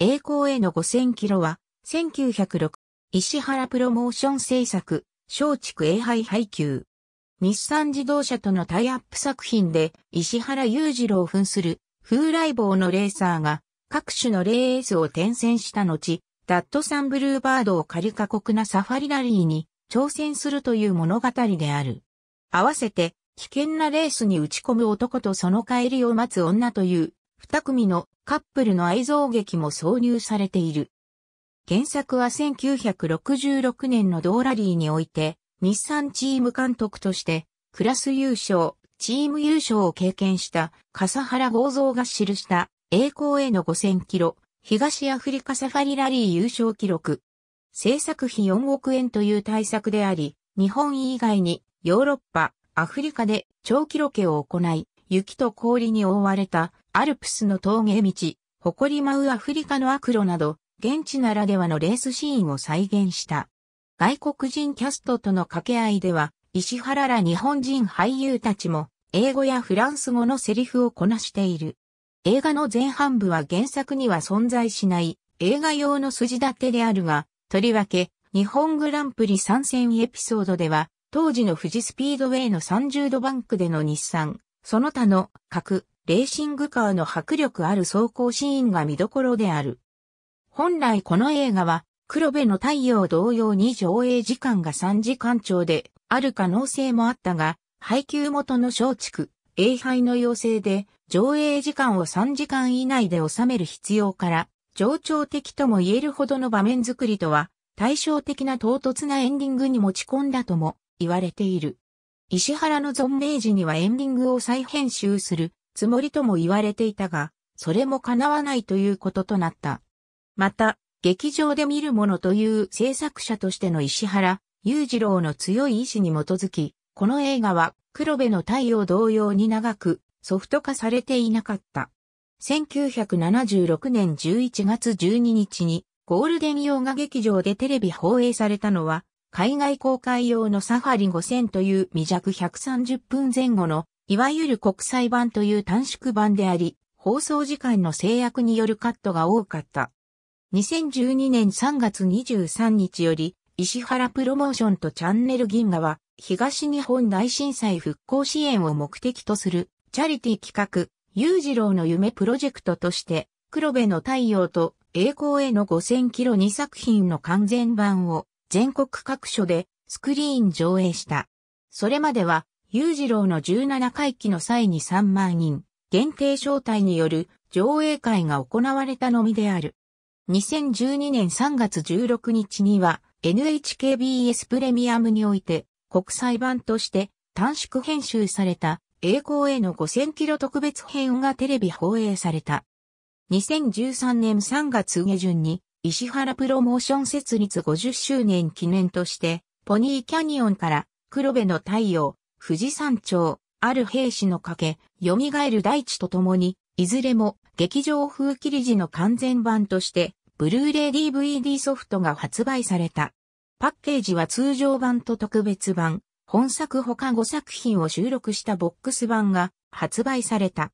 栄光への5000キロは、1906、石原プロモーション制作、松竹栄杯配給。日産自動車とのタイアップ作品で、石原裕次郎を扮する、風来坊のレーサーが、各種のレースを転戦した後、ダットサンブルーバードを借り過酷なサファリラリーに挑戦するという物語である。合わせて、危険なレースに打ち込む男とその帰りを待つ女という、二組のカップルの愛憎劇も挿入されている。原作は1966年のドーラリーにおいて、日産チーム監督として、クラス優勝、チーム優勝を経験した笠原豪造が記した栄光への5000キロ、東アフリカサファリラリー優勝記録。制作費4億円という対策であり、日本以外にヨーロッパ、アフリカで長期ロケを行い、雪と氷に覆われたアルプスの峠道、誇り舞うアフリカのアクロなど、現地ならではのレースシーンを再現した。外国人キャストとの掛け合いでは、石原ら日本人俳優たちも、英語やフランス語のセリフをこなしている。映画の前半部は原作には存在しない映画用の筋立てであるが、とりわけ日本グランプリ参戦エピソードでは、当時の富士スピードウェイの30度バンクでの日産、その他の各レーシングカーの迫力ある走行シーンが見どころである。本来この映画は、黒部の太陽同様に上映時間が3時間長で、ある可能性もあったが、配給元の松竹、英敗の要請で、上映時間を3時間以内で収める必要から、冗長的とも言えるほどの場面作りとは、対照的な唐突なエンディングに持ち込んだとも言われている。石原の存命時にはエンディングを再編集するつもりとも言われていたが、それも叶わないということとなった。また、劇場で見るものという制作者としての石原裕次郎の強い意志に基づき、この映画は黒部の太陽同様に長くソフト化されていなかった。1976年11月12日にゴールデン洋画劇場でテレビ放映されたのは海外公開用のサファリ5000という未弱130分前後のいわゆる国際版という短縮版であり、放送時間の制約によるカットが多かった。2012年3月23日より、石原プロモーションとチャンネル銀河は、東日本大震災復興支援を目的とする、チャリティ企画、裕次郎の夢プロジェクトとして、黒部の太陽と栄光への5000キロ2作品の完全版を全国各所でスクリーン上映した。それまでは裕次郎の17回帰の際に3万人、限定招待による上映会が行われたのみである。2012年3月16日には NHKBS プレミアムにおいて国際版として短縮編集された栄光への5000キロ特別編がテレビ放映された。2013年3月下旬に石原プロモーション設立50周年記念として、ポニーキャニオンから黒部の太陽、富士山頂、ある兵士の賭け、蘇る大地とともに、いずれも劇場風切り時の完全版として、ブルーレイ DVD ソフトが発売された。パッケージは通常版と特別版、本作他5作品を収録したボックス版が発売された。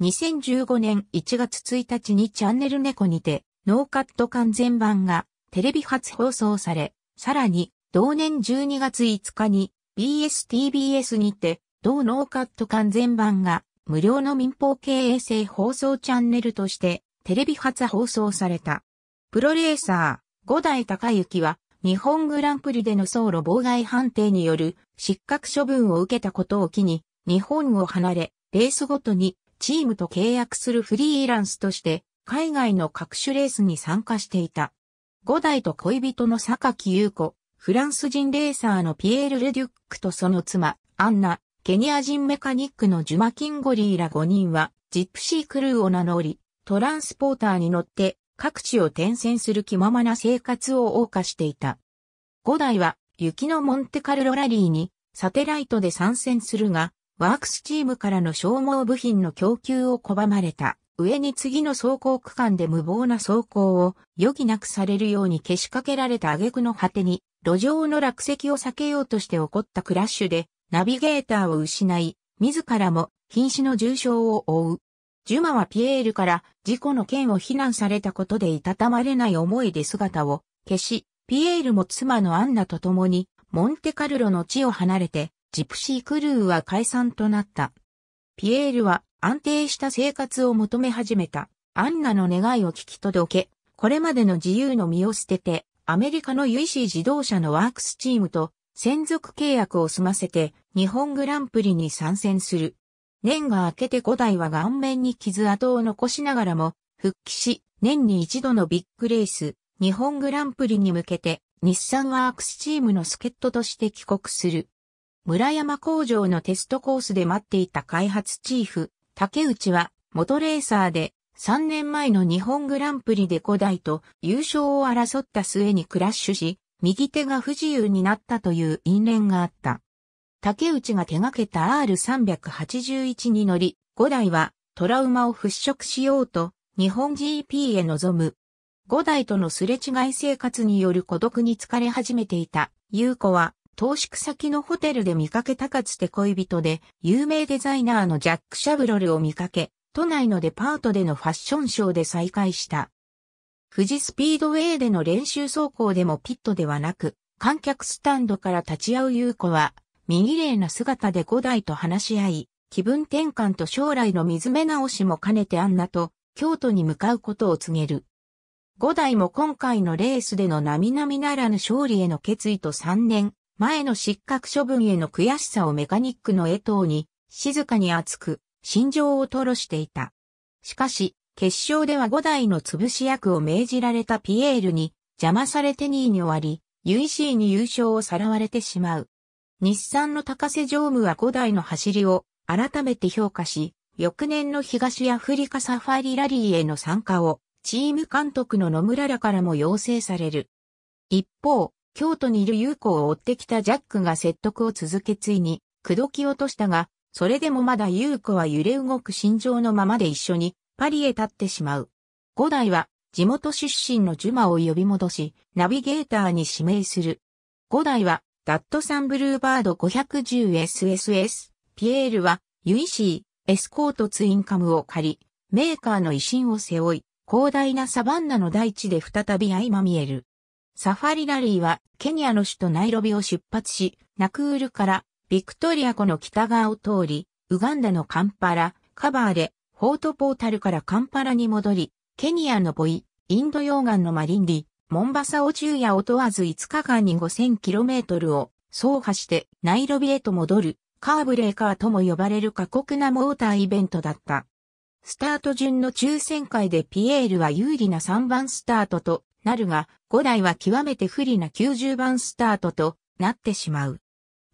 2015年1月1日にチャンネル猫にて、ノーカット完全版がテレビ初放送され、さらに同年12月5日に BSTBS にて、同ノーカット完全版が無料の民放経営制放送チャンネルとしてテレビ初放送された。プロレーサー、五代隆行は日本グランプリでの走路妨害判定による失格処分を受けたことを機に日本を離れ、レースごとにチームと契約するフリーランスとして海外の各種レースに参加していた。五代と恋人の坂木優子、フランス人レーサーのピエール・レデュックとその妻、アンナ、ケニア人メカニックのジュマ・キンゴリーら5人は、ジプシークルーを名乗り、トランスポーターに乗って各地を転戦する気ままな生活を謳歌していた。5代は雪のモンテカルロラリーにサテライトで参戦するが、ワークスチームからの消耗部品の供給を拒まれた。上に次の走行区間で無謀な走行を余儀なくされるようにけしかけられた挙句の果てに、路上の落石を避けようとして起こったクラッシュで、ナビゲーターを失い、自らも瀕死の重傷を負う。ジュマはピエールから事故の件を非難されたことでいたたまれない思いで姿を消し、ピエールも妻のアンナと共にモンテカルロの地を離れて、ジプシークルーは解散となった。ピエールは安定した生活を求め始めた。アンナの願いを聞き届け、これまでの自由の身を捨てて、アメリカの UEC 自動車のワークスチームと専属契約を済ませて日本グランプリに参戦する。年が明けて5台は顔面に傷跡を残しながらも復帰し、年に一度のビッグレース、日本グランプリに向けて日産ワークスチームの助っ人として帰国する。村山工場のテストコースで待っていた開発チーフ、竹内は元レーサーで3年前の日本グランプリで古代と優勝を争った末にクラッシュし、右手が不自由になったという因縁があった。竹内が手掛けた R381 に乗り、五代はトラウマを払拭しようと日本 GP へ臨む。五代とのすれ違い生活による孤独に疲れ始めていた優子は投宿先のホテルで見かけたかつて恋人で有名デザイナーのジャック・シャブロルを見かけ都内のデパートでのファッションショーで再開した。富士スピードウェイでの練習走行でもピットではなく、観客スタンドから立ち会う優子は、右麗な姿で五代と話し合い、気分転換と将来の水目直しも兼ねてアンナと京都に向かうことを告げる。五代も今回のレースでの並々ならぬ勝利への決意と3年前の失格処分への悔しさをメカニックの江藤に静かに熱く心情を吐露していた。しかし、決勝では五代の潰し役を命じられたピエールに邪魔されて2位に終わり、UEC に優勝をさらわれてしまう。日産の高瀬常務は五代の走りを改めて評価し、翌年の東アフリカサファリラリーへの参加をチーム監督の野村らからも要請される。一方、京都にいる優子を追ってきたジャックが説得を続けついに、口説き落としたが、それでもまだ優子は揺れ動く心情のままで一緒にパリへ立ってしまう。五代は地元出身のジュマを呼び戻し、ナビゲーターに指名する。五代はダットサンブルーバード 510SSS、ピエールはユイシー、エスコートツインカムを借り、メーカーの威信を背負い、広大なサバンナの大地で再び相まみえる。サファリラリーはケニアの首都ナイロビを出発し、ナクールからビクトリア湖の北側を通り、ウガンダのカンパラ、カバーで、ホートポータルからカンパラに戻り、ケニアのボイ、インド洋岸のマリンディ、モンバサオ昼夜を問わず5日間に 5000km を走破してナイロビへと戻るカーブレーカーとも呼ばれる過酷なモーターイベントだった。スタート順の抽選会でピエールは有利な3番スタートとなるが、5台は極めて不利な90番スタートとなってしまう。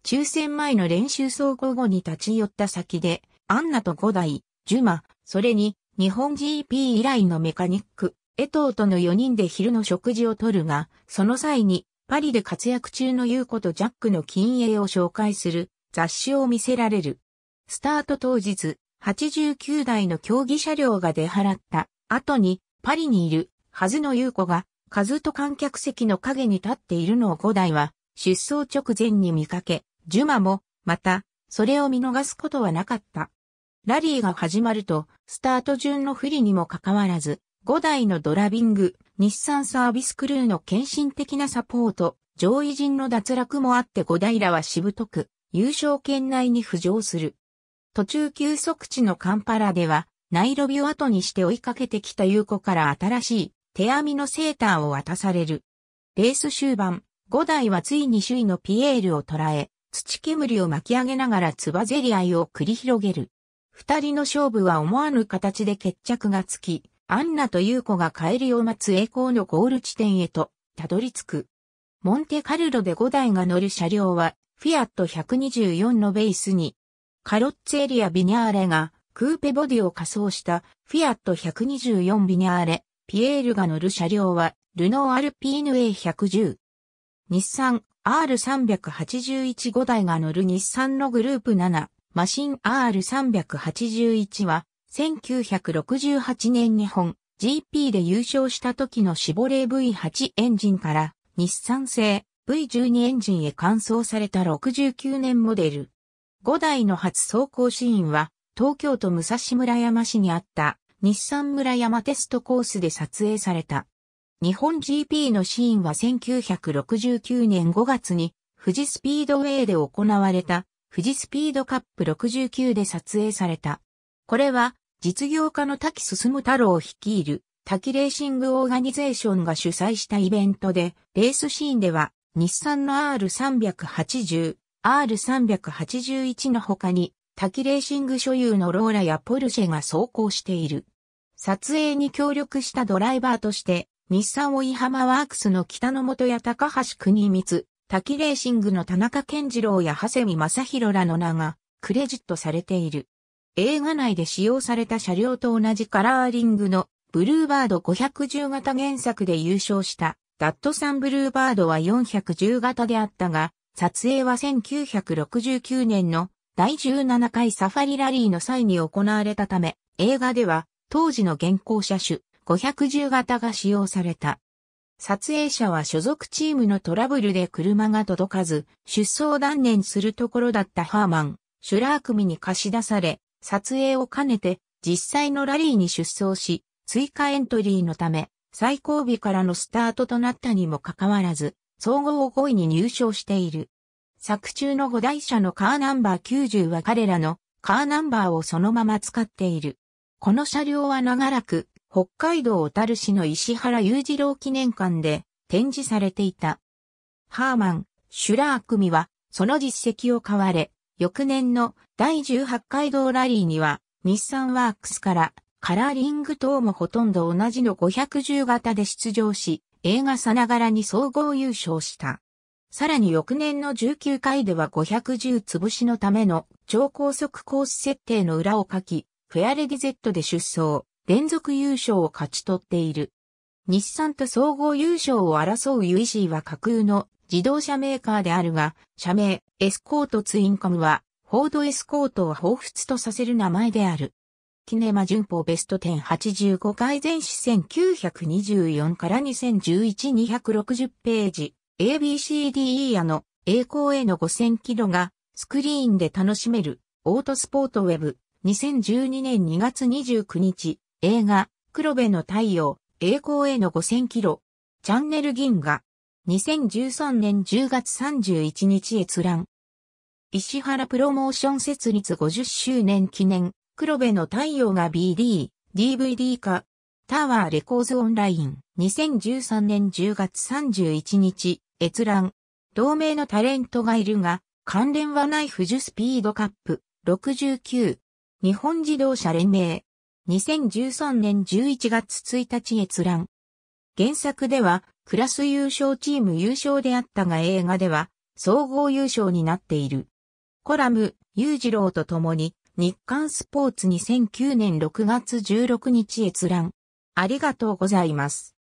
抽選前の練習走行後に立ち寄った先で、アンナと五代、ジュマ、それに、日本 GP 以来のメカニック、江藤との4人で昼の食事をとるが、その際に、パリで活躍中の優子とジャックの金鋭を紹介する雑誌を見せられる。スタート当日、89台の競技車両が出払った後に、パリにいるはずの優子が、数と観客席の影に立っているのを5台は、出走直前に見かけ、ジュマも、また、それを見逃すことはなかった。ラリーが始まると、スタート順の不利にもかかわらず、5台のドラビング、日産サービスクルーの献身的なサポート、上位陣の脱落もあって5台らはしぶとく、優勝圏内に浮上する。途中休息地のカンパラでは、ナイロビを後にして追いかけてきた優子から新しい手編みのセーターを渡される。レース終盤、5台はついに首位のピエールを捉え、土煙を巻き上げながらつばぜり合いを繰り広げる。二人の勝負は思わぬ形で決着がつき、アンナとユーコが帰りを待つ栄光のゴール地点へと、たどり着く。モンテカルロで5台が乗る車両は、フィアット124のベースに、カロッツェリア・ビニャーレが、クーペボディを仮装したフィアット124ビニャーレ、ピエールが乗る車両は、ルノーアルピーヌ A110。日産、R381-5 台が乗る日産のグループ7、マシン R381 は、1968年日本 GP で優勝した時のシボレー V8 エンジンから日産製 V12 エンジンへ換装された69年モデル。5台の初走行シーンは東京都武蔵村山市にあった日産村山テストコースで撮影された。日本 GP のシーンは1969年5月に富士スピードウェイで行われた富士スピードカップ69で撮影された。これは実業家の滝進太郎を率いる滝レーシングオーガニゼーションが主催したイベントで、レースシーンでは日産の R380、R381 の他に滝レーシング所有のローラやポルシェが走行している。撮影に協力したドライバーとして、日産追浜ワークスの北野本や高橋国光、滝レーシングの田中健次郎や長谷見正宏らの名がクレジットされている。映画内で使用された車両と同じカラーリングのブルーバード510型原作で優勝したダットサンブルーバードは410型であったが、撮影は1969年の第17回サファリラリーの際に行われたため、映画では当時の現行車種510型が使用された。撮影者は所属チームのトラブルで車が届かず、出走断念するところだったハーマン、シュラー組に貸し出され、撮影を兼ねて実際のラリーに出走し、追加エントリーのため、最後尾からのスタートとなったにもかかわらず、総合5位に入賞している。作中の5台車のカーナンバー90は彼らのカーナンバーをそのまま使っている。この車両は長らく北海道小樽市の石原裕次郎記念館で展示されていた。ハーマン、シュラー組は、その実績を買われ、翌年の第18回道ラリーには、日産ワークスからカラーリング等もほとんど同じの510型で出場し、映画さながらに総合優勝した。さらに翌年の19回では510潰しのための超高速コース設定の裏を書き、フェアレディ Z で出走。連続優勝を勝ち取っている。日産と総合優勝を争う UEC は架空の自動車メーカーであるが、社名、エスコートツインカムは、フォードエスコートを彷彿とさせる名前である。キネマ順法ベスト1085回前史1924から2011260ページ、ABCDE やの栄光への5000キロがスクリーンで楽しめるオートスポートウェブ2012年2月29日映画、黒部の太陽、栄光への5000キロ、チャンネル銀河、2013年10月31日閲覧。石原プロモーション設立50周年記念、黒部の太陽が BD、DVD 化、タワーレコーズオンライン、2013年10月31日、閲覧。同名のタレントがいるが、関連はない富士スピードカップ、69。日本自動車連盟、2013年11月1日閲覧。原作では、クラス優勝チーム優勝であったが映画では、総合優勝になっている。コラム、裕次郎と共に、日刊スポーツ2009年6月16日閲覧。ありがとうございます。